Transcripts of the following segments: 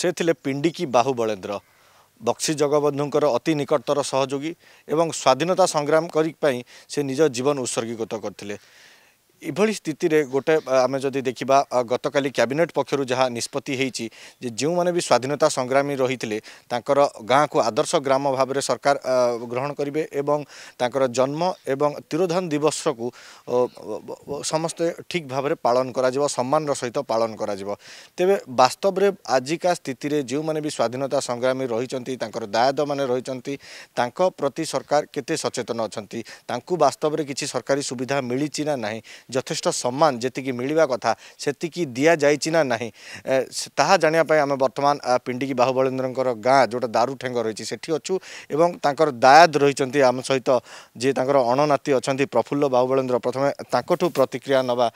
ସେ ଥିଲେ ପିଣ୍ଡିକି ବାହୁ ବଳେନ୍ଦ୍ର ବକ୍ସି ଜଗବନ୍ଧୁଙ୍କର ଅତି ନିକଟତର ସହଯୋଗୀ ଏବଂ ସ୍ୱାଧୀନତା ସଂଗ୍ରାମ କରିବା ପାଇଁ ସେ ନିଜ ଜୀବନ ଉତ୍ସର୍ଗୀକୃତ କରିଥିଲେ ଏଭଳି ସ୍ଥିତିରେ ଗୋଟେ ଆମେ ଯଦି ଦେଖିବା ଗତକାଲି କ୍ୟାବିନେଟ୍ ପକ୍ଷରୁ ଯାହା ନିଷ୍ପତ୍ତି ହେଇଛି ଯେ ଯେଉଁମାନେ ବି ସ୍ୱାଧୀନତା ସଂଗ୍ରାମୀ ରହିଥିଲେ ତାଙ୍କର ଗାଁକୁ ଆଦର୍ଶ ଗ୍ରାମ ଭାବରେ ସରକାର ଗ୍ରହଣ କରିବେ ଏବଂ ତାଙ୍କର ଜନ୍ମ ଏବଂ ତିରୋଧାନ ଦିବସକୁ ସମସ୍ତେ ଠିକ୍ ଭାବରେ ପାଳନ କରାଯିବ ସମ୍ମାନର ସହିତ ପାଳନ କରାଯିବ ତେବେ ବାସ୍ତବରେ ଆଜିକା ସ୍ଥିତିରେ ଯେଉଁମାନେ ବି ସ୍ୱାଧୀନତା ସଂଗ୍ରାମୀ ରହିଛନ୍ତି ତାଙ୍କର ଦାୟାଦମାନେ ରହିଛନ୍ତି ତାଙ୍କ ପ୍ରତି ସରକାର କେତେ ସଚେତନ ଅଛନ୍ତି ତାଙ୍କୁ ବାସ୍ତବରେ କିଛି ସରକାରୀ ସୁବିଧା ମିଳିଛି ନା ନାହିଁ যথেষ্ট সম্মান যেতিকি মিলবা কথা সেতিকি দিয়া যাইছি না না তাহা জাঁয়া আমি বর্তমান পিণ্ডিকি বাহুবলেন্দ্রঙ্কর গাঁ যেটা দারু ঠেঙ্গ রয়েছে সেটি অছু এবং তাঁর দায়াদ রয়েছেন আম সহিত যে তাঁর অণনাতি অনেক প্রফুল্ল বাহুবলেন্দ্র প্রথমে তাঁকু প্রতিক্রিয়া নেওয়া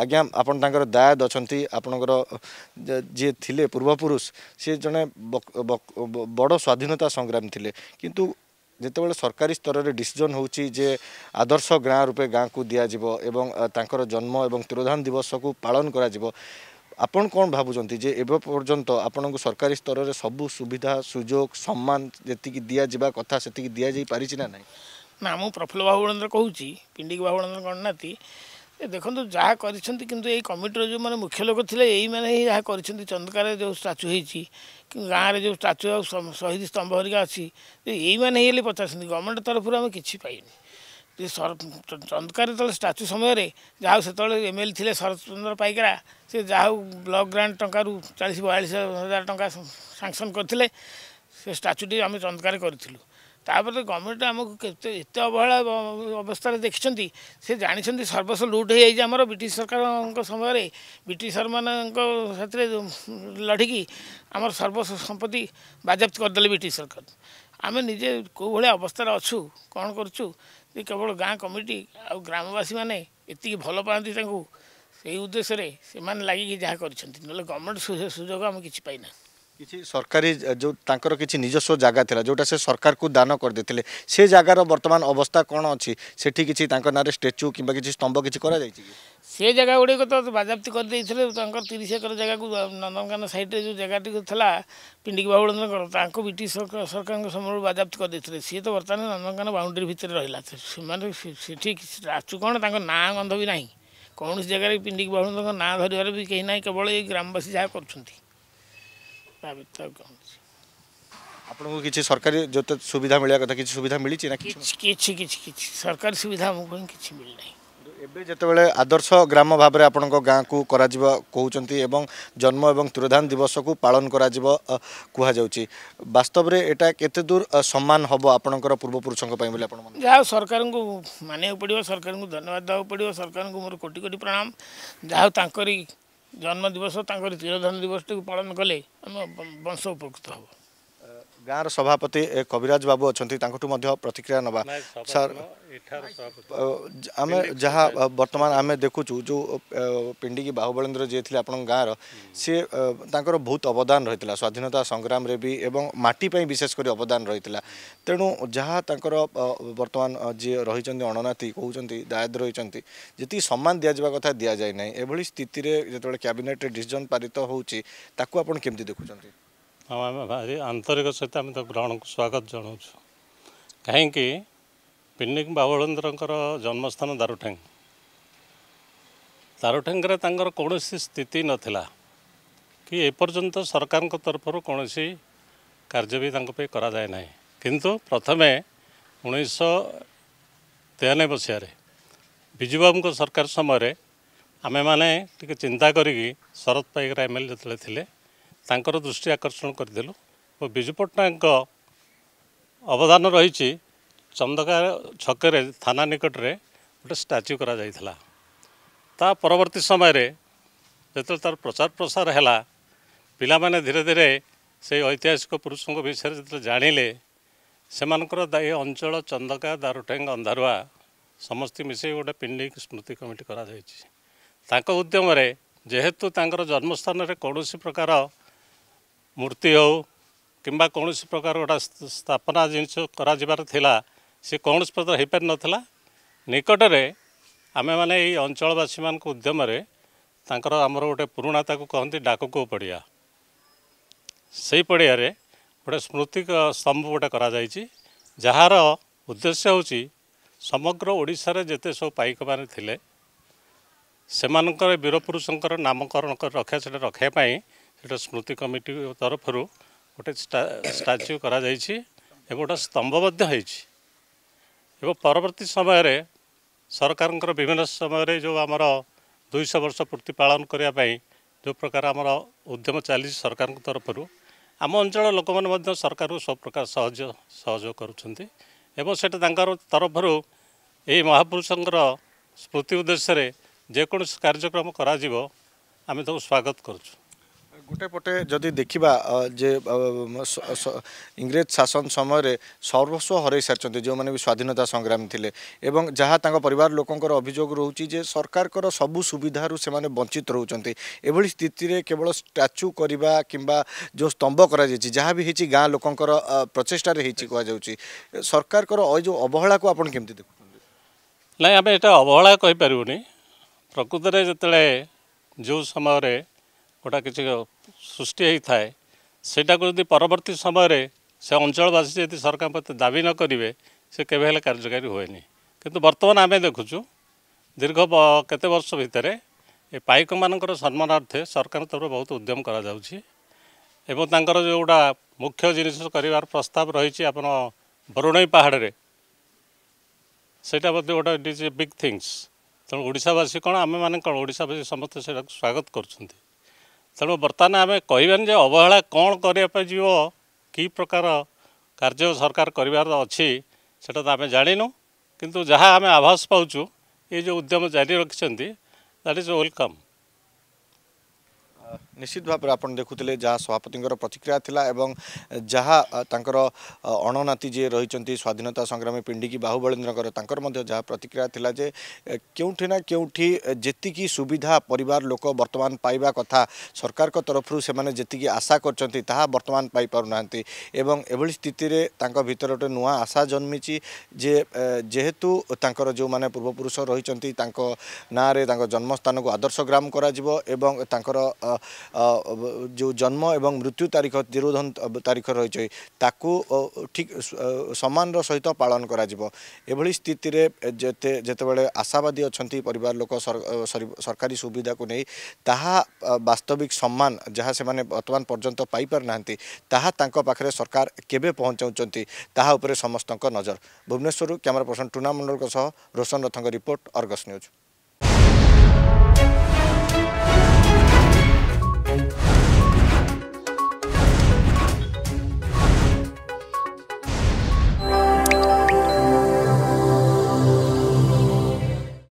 আজ্ঞা আপনার তাঁর দায়াদ অনেক আপনার যে লে পূর্বপুরুষ সে জনে বড় স্বাধীনতা সংগ্রামী লে কিন্তু ଯେତେବେଳେ ସରକାରୀ ସ୍ତରରେ ଡିସିଜନ୍ ହେଉଛି ଯେ ଆଦର୍ଶ ଗାଁ ରୂପେ ଗାଁକୁ ଦିଆଯିବ ଏବଂ ତାଙ୍କର ଜନ୍ମ ଏବଂ ତିରୋଧାନ ଦିବସକୁ ପାଳନ କରାଯିବ ଆପଣ କ'ଣ ଭାବୁଛନ୍ତି ଯେ ଏବେ ପର୍ଯ୍ୟନ୍ତ ଆପଣଙ୍କୁ ସରକାରୀ ସ୍ତରରେ ସବୁ ସୁବିଧା ସୁଯୋଗ ସମ୍ମାନ ଯେତିକି ଦିଆଯିବା କଥା ସେତିକି ଦିଆଯାଇ ପାରିଛି ନା ନାହିଁ ନା ମୁଁ ପ୍ରଫୁଲ୍ଲ ବାବୁଳନ୍ଦ୍ର କହୁଛି ପିଣ୍ଡିକି ବାବୁଳନ୍ଦ୍ର ଗଣନାତି ଏ ଦେଖନ୍ତୁ ଯାହା କରିଛନ୍ତି କିନ୍ତୁ ଏଇ କମିଟିର ଯେଉଁମାନେ ମୁଖ୍ୟ ଲୋକ ଥିଲେ ଏଇମାନେ ହିଁ ଯାହା କରିଛନ୍ତି ଚନ୍ଦକାରେ ଯେଉଁ ଷ୍ଟାଚ୍ୟୁ ହେଇଛି କି ଗାଁରେ ଯେଉଁ ଷ୍ଟାଚ୍ୟୁ ଆଉ ଶହୀଦ ସ୍ତମ୍ଭ ହେରିକା ଅଛି ଏଇମାନେ ହେଇ ହେଲେ ପଚାରିଛନ୍ତି ଗଭର୍ଣ୍ଣମେଣ୍ଟ ତରଫରୁ ଆମେ କିଛି ପାଇନି ଯେ ସର ଚନ୍ଦକାର ଯେତେବେଳେ ଷ୍ଟାଚ୍ୟୁ ସମୟରେ ଯାହା ହେଉ ସେତେବେଳେ ଏମ୍ ଏଲ୍ ଥିଲେ ଚନ୍ଦ୍ର ପାଇକରା ସେ ଯାହା ହେଉ ବ୍ଲକ୍ ଗ୍ରାଣ୍ଟ ଟଙ୍କାରୁ ଚାଳିଶ ବୟାଳିଶ ହଜାର ଟଙ୍କା ସାଂସନ୍ କରିଥିଲେ ସେ ଷ୍ଟାଚ୍ୟୁଟି ଆମେ ଚନ୍ଦକାରେ କରିଥିଲୁ तापर तो गवर्नमेंट आमको एत अवहेला अवस्था देखी से जानते सर्वस्व लुट हो जाए ब्रिट सरकार समय ब्रिटर मानते लड़िकी आम सर्वस्व संपत्ति बाजाप्त करदे ब्रिट सरकार आम निजे कौ भाई अवस्था अच्छा कौन कर केवल गाँ कमिटी आ ग्रामवासी मैंने इतनी भल पाती उद्देश्य से मैंने लगे जहाँ कर गवर्नमेंट सुजोग आम कि पाईना କିଛି ସରକାରୀ ଯେଉଁ ତାଙ୍କର କିଛି ନିଜସ୍ୱ ଜାଗା ଥିଲା ଯେଉଁଟା ସେ ସରକାରକୁ ଦାନ କରିଦେଇଥିଲେ ସେ ଜାଗାର ବର୍ତ୍ତମାନ ଅବସ୍ଥା କ'ଣ ଅଛି ସେଠି କିଛି ତାଙ୍କ ନାଁରେ ଷ୍ଟାଚ୍ୟୁ କିମ୍ବା କିଛି ସ୍ତମ୍ଭ କିଛି କରାଯାଇଛି କି ସେ ଜାଗା ଗୁଡ଼ିକ ତ ବାଜାପ୍ତି କରିଦେଇଥିଲେ ତାଙ୍କର ତିରିଶ ଏକର ଜାଗାକୁ ନନ୍ଦନକାନନ ସାଇଡ଼୍ରେ ଯେଉଁ ଜାଗାଟିକୁ ଥିଲା ପିଣ୍ଡିକି ବାବୁଳଙ୍କର ତାଙ୍କୁ ବ୍ରିଟିଶ ସରକାରଙ୍କ ସମୟରୁ ବାଜାପ୍ତି କରିଦେଇଥିଲେ ସିଏ ତ ବର୍ତ୍ତମାନ ନନ୍ଦନକାନନ ବାଉଣ୍ଡରୀ ଭିତରେ ରହିଲା ସେମାନେ ସେଠି ଆଛୁ କ'ଣ ତାଙ୍କ ନାଁ ଗନ୍ଧ ବି ନାହିଁ କୌଣସି ଜାଗାରେ ପିଣ୍ଡିକି ବାବୁଳଙ୍କ ନାଁ ଧରିବାର ବି କେହି ନାହିଁ କେବଳ ଏଇ ଗ୍ରାମବାସୀ ଯାହା କରୁଛନ୍ତି ପ୍ରାଇଭେଟ୍ ଆଉ କ'ଣ ଅଛି ଆପଣଙ୍କୁ କିଛି ସରକାରୀ ଯେତେ ସୁବିଧା ମିଳିବା କଥା କିଛି ସୁବିଧା ମିଳିଛି ନା କିଛି କିଛି କିଛି କିଛି ସରକାରୀ ସୁବିଧା ଆମକୁ ହିଁ କିଛି ମିଳିନାହିଁ ଏବେ ଯେତେବେଳେ ଆଦର୍ଶ ଗ୍ରାମ ଭାବରେ ଆପଣଙ୍କ ଗାଁକୁ କରାଯିବ କହୁଛନ୍ତି ଏବଂ ଜନ୍ମ ଏବଂ ତିରୋଧାନ ଦିବସକୁ ପାଳନ କରାଯିବ କୁହାଯାଉଛି ବାସ୍ତବରେ ଏଇଟା କେତେ ଦୂର ସମ୍ମାନ ହେବ ଆପଣଙ୍କର ପୂର୍ବପୁରୁଷଙ୍କ ପାଇଁ ବୋଲି ଆପଣ ଯାହା ସରକାରଙ୍କୁ ମାନିବାକୁ ପଡ଼ିବ ସରକାରଙ୍କୁ ଧନ୍ୟବାଦ ଦେବାକୁ ପଡ଼ିବ ସରକାରଙ୍କୁ ମୋର କୋଟି କୋଟି ପ୍ରଣାମ ଯାହା ତାଙ୍କରି जन्मदिवस तर चिलोधन दिवस टी पाले आम वंश उपकृत हौ ଗାଁର ସଭାପତି କବିରାଜ ବାବୁ ଅଛନ୍ତି ତାଙ୍କଠୁ ମଧ୍ୟ ପ୍ରତିକ୍ରିୟା ନେବା ସାର୍ ଆମେ ଯାହା ବର୍ତ୍ତମାନ ଆମେ ଦେଖୁଛୁ ଯେଉଁ ପିଣ୍ଡିକି ବାହୁବଳେନ୍ଦ୍ର ଯିଏ ଥିଲେ ଆପଣଙ୍କ ଗାଁର ସିଏ ତାଙ୍କର ବହୁତ ଅବଦାନ ରହିଥିଲା ସ୍ୱାଧୀନତା ସଂଗ୍ରାମରେ ବି ଏବଂ ମାଟି ପାଇଁ ବିଶେଷ କରି ଅବଦାନ ରହିଥିଲା ତେଣୁ ଯାହା ତାଙ୍କର ବର୍ତ୍ତମାନ ଯିଏ ରହିଛନ୍ତି ଅଣନାତି କହୁଛନ୍ତି ଦାୟଦ ରହିଛନ୍ତି ଯେତିକି ସମ୍ମାନ ଦିଆଯିବା କଥା ଦିଆଯାଇ ନାହିଁ ଏଭଳି ସ୍ଥିତିରେ ଯେତେବେଳେ କ୍ୟାବିନେଟ୍ରେ ଡିସିଜନ୍ ପାରିତ ହେଉଛି ତାକୁ ଆପଣ କେମିତି ଦେଖୁଛନ୍ତି ଆମେ ଭାରି ଆନ୍ତରିକ ସହିତ ଆମେ ତାକୁ ଗ୍ରହଣକୁ ସ୍ୱାଗତ ଜଣାଉଛୁ କାହିଁକି ପିନିକ ବାବଳେନ୍ଦ୍ରଙ୍କର ଜନ୍ମସ୍ଥାନ ଦାରୁଠେଙ୍ଗ ଦାରୁଠେଙ୍ଗରେ ତାଙ୍କର କୌଣସି ସ୍ଥିତି ନଥିଲା କି ଏପର୍ଯ୍ୟନ୍ତ ସରକାରଙ୍କ ତରଫରୁ କୌଣସି କାର୍ଯ୍ୟ ବି ତାଙ୍କ ପାଇଁ କରାଯାଏ ନାହିଁ କିନ୍ତୁ ପ୍ରଥମେ ଉଣେଇଶହ ତେୟାନବେ ମସିହାରେ ବିଜୁବାବୁଙ୍କ ସରକାର ସମୟରେ ଆମେମାନେ ଟିକେ ଚିନ୍ତା କରିକି Sarat Paikray M L A ଯେତେବେଳେ ଥିଲେ ତାଙ୍କର ଦୃଷ୍ଟି ଆକର୍ଷଣ କରିଦେଲୁ ଓ ବିଜୁ ପଟ୍ଟନାୟକଙ୍କ ଅବଦାନ ରହିଛି ଚନ୍ଦକା ଛକରେ ଥାନା ନିକଟରେ ଗୋଟେ ଷ୍ଟାଚ୍ୟୁ କରାଯାଇଥିଲା ତା ପରବର୍ତ୍ତୀ ସମୟରେ ଯେତେବେଳେ ତା'ର ପ୍ରଚାର ପ୍ରସାର ହେଲା ପିଲାମାନେ ଧୀରେ ଧୀରେ ସେଇ ଐତିହାସିକ ପୁରୁଷଙ୍କ ବିଷୟରେ ଯେତେବେଳେ ଜାଣିଲେ ସେମାନଙ୍କର ଏ ଅଞ୍ଚଳ ଚନ୍ଦକା ଦାରୁଠେଙ୍ଗ ଅନ୍ଧାରୁଆ ସମସ୍ତେ ମିଶାଇ ଗୋଟେ ପିଣ୍ଡିକ ସ୍ମୃତି କମିଟି କରାଯାଇଛି ତାଙ୍କ ଉଦ୍ୟମରେ ଯେହେତୁ ତାଙ୍କର ଜନ୍ମସ୍ଥାନରେ କୌଣସି ପ୍ରକାର ମୂର୍ତ୍ତି ହେଉ କିମ୍ବା କୌଣସି ପ୍ରକାର ଗୋଟେ ସ୍ଥାପନା ଜିନିଷ କରାଯିବାର ଥିଲା ସେ କୌଣସି ପ୍ରକାର ହେଇପାରିନଥିଲା ନିକଟରେ ଆମେମାନେ ଏଇ ଅଞ୍ଚଳବାସୀମାନଙ୍କ ଉଦ୍ୟମରେ ତାଙ୍କର ଆମର ଗୋଟେ ପୁରୁଣା ତାକୁ କହନ୍ତି ଡାକକୂ ପଡ଼ିଆ ସେହି ପଡ଼ିଆରେ ଗୋଟେ ସ୍ମୃତି ସ୍ତମ୍ଭ ଗୋଟେ କରାଯାଇଛି ଯାହାର ଉଦ୍ଦେଶ୍ୟ ହେଉଛି ସମଗ୍ର ଓଡ଼ିଶାରେ ଯେତେ ସବୁ ପାଇକମାନେ ଥିଲେ ସେମାନଙ୍କର ବୀରପୁରୁଷଙ୍କର ନାମକରଣ ରକ୍ଷା ସେଇଟା ରଖିବା ପାଇଁ ଏଇଟା ସ୍ମୃତି କମିଟି ତରଫରୁ ଗୋଟେ ଷ୍ଟାଚ୍ୟୁ କରାଯାଇଛି ଏବଂ ଗୋଟେ ସ୍ତମ୍ଭ ମଧ୍ୟ ହୋଇଛି ଏବଂ ପରବର୍ତ୍ତୀ ସମୟରେ ସରକାରଙ୍କର ବିଭିନ୍ନ ସମୟରେ ଯେଉଁ ଆମର ଦୁଇଶହ ବର୍ଷ ପୂର୍ତ୍ତି ପାଳନ କରିବା ପାଇଁ ଯେଉଁ ପ୍ରକାର ଆମର ଉଦ୍ୟମ ଚାଲିଛି ସରକାରଙ୍କ ତରଫରୁ ଆମ ଅଞ୍ଚଳର ଲୋକମାନେ ମଧ୍ୟ ସରକାରଙ୍କୁ ସବୁ ପ୍ରକାର ସହଜ ସହଯୋଗ କରୁଛନ୍ତି ଏବଂ ସେଇଟା ତାଙ୍କର ତରଫରୁ ଏହି ମହାପୁରୁଷଙ୍କର ସ୍ମୃତି ଉଦ୍ଦେଶ୍ୟରେ ଯେକୌଣସି କାର୍ଯ୍ୟକ୍ରମ କରାଯିବ ଆମେ ତାକୁ ସ୍ୱାଗତ କରୁଛୁ ଗୋଟେ ପଟେ ଯଦି ଦେଖିବା ଯେ ଇଂରେଜ ଶାସନ ସମୟରେ ସର୍ବସ୍ୱ ହରାଇ ସାରିଛନ୍ତି ଯେଉଁମାନେ ବି ସ୍ୱାଧୀନତା ସଂଗ୍ରାମୀ ଥିଲେ ଏବଂ ଯାହା ତାଙ୍କ ପରିବାର ଲୋକଙ୍କର ଅଭିଯୋଗ ରହୁଛି ଯେ ସରକାରଙ୍କର ସବୁ ସୁବିଧାରୁ ସେମାନେ ବଞ୍ଚିତ ରହୁଛନ୍ତି ଏଭଳି ସ୍ଥିତିରେ କେବଳ ଷ୍ଟାଚ୍ୟୁ କରିବା କିମ୍ବା ଯେଉଁ ସ୍ତମ୍ଭ କରାଯାଇଛି ଯାହା ବି ହେଇଛି ଗାଁ ଲୋକଙ୍କର ପ୍ରଚେଷ୍ଟାରେ ହେଇଛି କୁହାଯାଉଛି ସରକାରଙ୍କର ଏ ଯେଉଁ ଅବହେଳାକୁ ଆପଣ କେମିତି ଦେଖୁଛନ୍ତି ନାଇଁ ଆମେ ଏଇଟା ଅବହେଳା କହିପାରିବୁନି ପ୍ରକୃତରେ ଯେତେବେଳେ ଯେଉଁ ସମୟରେ ଗୋଟା କିଛି ସୃଷ୍ଟି ହୋଇଥାଏ ସେଇଟାକୁ ଯଦି ପରବର୍ତ୍ତୀ ସମୟରେ ସେ ଅଞ୍ଚଳବାସୀ ଯଦି ସରକାର ପ୍ରତି ଦାବି ନ କରିବେ ସେ କେବେ ହେଲେ କାର୍ଯ୍ୟକାରୀ ହୁଏନି କିନ୍ତୁ ବର୍ତ୍ତମାନ ଆମେ ଦେଖୁଛୁ ଦୀର୍ଘ କେତେ ବର୍ଷ ଭିତରେ ଏ ପାଇକମାନଙ୍କର ସମ୍ମାନାର୍ଥେ ସରକାରଙ୍କ ତରଫରୁ ବହୁତ ଉଦ୍ୟମ କରାଯାଉଛି ଏବଂ ତାଙ୍କର ଯେଉଁଗୁଡ଼ା ମୁଖ୍ୟ ଜିନିଷ କରିବାର ପ୍ରସ୍ତାବ ରହିଛି ଆପଣ ବରୁଣେଇ ପାହାଡ଼ରେ ସେଇଟା ମଧ୍ୟ ଗୋଟେ it is a big things ତେଣୁ ଓଡ଼ିଶାବାସୀ କ'ଣ ଆମେମାନେ କ'ଣ ଓଡ଼ିଶାବାସୀ ସମସ୍ତେ ସେଇଟାକୁ ସ୍ୱାଗତ କରୁଛନ୍ତି ତେଣୁ ବର୍ତ୍ତମାନ ଆମେ କହିବାନି ଯେ ଅବହେଳା କ'ଣ କରିବା ପାଇଁ ଯିବ କି ପ୍ରକାର କାର୍ଯ୍ୟ ସରକାର କରିବାର ଅଛି ସେଇଟା ତ ଆମେ ଜାଣିନୁ କିନ୍ତୁ ଯାହା ଆମେ ଆଭାସ ପାଉଛୁ ଏ ଯେଉଁ ଉଦ୍ୟମ ଜାରି ରଖିଛନ୍ତି ଦ୍ୟାଟ୍ ଇଜ୍ ୱେଲକମ୍ ନିଶ୍ଚିତ ଭାବରେ ଆପଣ ଦେଖୁଥିଲେ ଯାହା ସଭାପତିଙ୍କର ପ୍ରତିକ୍ରିୟା ଥିଲା ଏବଂ ଯାହା ତାଙ୍କର ଅଣନାତି ଯିଏ ରହିଛନ୍ତି ସ୍ୱାଧୀନତା ସଂଗ୍ରାମୀ ପିଣ୍ଡିକି ବାହୁବଳେନ୍ଦ୍ରଙ୍କର ତାଙ୍କର ମଧ୍ୟ ଯାହା ପ୍ରତିକ୍ରିୟା ଥିଲା ଯେ କେଉଁଠି ନା କେଉଁଠି ଯେତିକି ସୁବିଧା ପରିବାର ଲୋକ ବର୍ତ୍ତମାନ ପାଇବା କଥା ସରକାରଙ୍କ ତରଫରୁ ସେମାନେ ଯେତିକି ଆଶା କରିଛନ୍ତି ତାହା ବର୍ତ୍ତମାନ ପାଇପାରୁନାହାନ୍ତି ଏବଂ ଏଭଳି ସ୍ଥିତିରେ ତାଙ୍କ ଭିତରେ ଗୋଟେ ନୂଆ ଆଶା ଜନ୍ମିଛି ଯେ ଯେହେତୁ ତାଙ୍କର ଯେଉଁମାନେ ପୂର୍ବପୁରୁଷ ରହିଛନ୍ତି ତାଙ୍କ ନାଁରେ ତାଙ୍କ ଜନ୍ମସ୍ଥାନକୁ ଆଦର୍ଶ ଗ୍ରାମ କରାଯିବ ଏବଂ ତାଙ୍କର ଯେଉଁ ଜନ୍ମ ଏବଂ ମୃତ୍ୟୁ ତାରିଖ ତିରୋଧନ ତାରିଖ ରହିଛି ତାକୁ ଠିକ୍ ସମ୍ମାନର ସହିତ ପାଳନ କରାଯିବ ଏଭଳି ସ୍ଥିତିରେ ଯେତେ ଯେତେବେଳେ ଆଶାବାଦୀ ଅଛନ୍ତି ପରିବାର ଲୋକ ସରକାରୀ ସୁବିଧାକୁ ନେଇ ତାହା ବାସ୍ତବିକ ସମ୍ମାନ ଯାହା ସେମାନେ ବର୍ତ୍ତମାନ ପର୍ଯ୍ୟନ୍ତ ପାଇପାରୁନାହାନ୍ତି ତାହା ତାଙ୍କ ପାଖରେ ସରକାର କେବେ ପହଞ୍ଚାଉଛନ୍ତି ତାହା ଉପରେ ସମସ୍ତଙ୍କ ନଜର ଭୁବନେଶ୍ୱରରୁ କ୍ୟାମେରା ପର୍ସନ ଟୁନା ମଣ୍ଡଳଙ୍କ ସହ ରୋଶନ ରଥଙ୍କ ରିପୋର୍ଟ ଅର୍ଗସ ନ୍ୟୁଜ୍